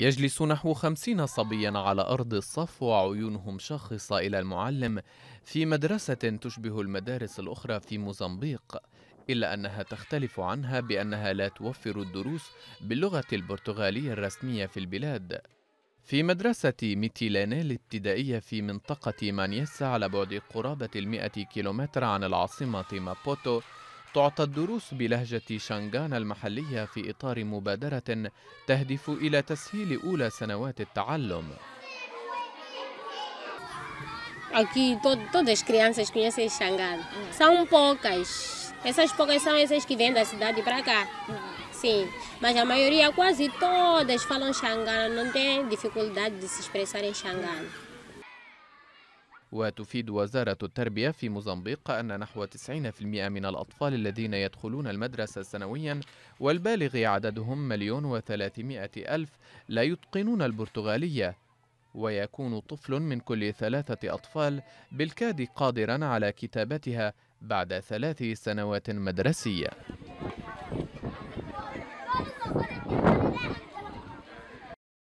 يجلس نحو خمسين صبيا على أرض الصف وعيونهم شاخصة إلى المعلم في مدرسة تشبه المدارس الأخرى في موزمبيق إلا أنها تختلف عنها بأنها لا توفر الدروس باللغة البرتغالية الرسمية في البلاد في مدرسة ميتيلاني الابتدائية في منطقة مانيسا على بعد قرابة المئة كيلومتر عن العاصمة مابوتو تعطى الدروس بلهجة شانغان المحلية في إطار مبادرة تهدف إلى تسهيل أولى سنوات التعلم Aqui todo, todas as crianças conhecem Xangai. São poucas. Essas poucas são essas que vêm da cidade para cá. Sim, mas a maioria, quase todas, falam Xangai. Não tem dificuldade de se expressar em Xangai. وتفيد وزارة التربية في موزمبيق أن نحو 90% من الأطفال الذين يدخلون المدرسة سنويا والبالغ عددهم مليون وثلاثمائة ألف لا يتقنون البرتغالية ويكون طفل من كل ثلاثة أطفال بالكاد قادرا على كتابتها بعد ثلاث سنوات مدرسية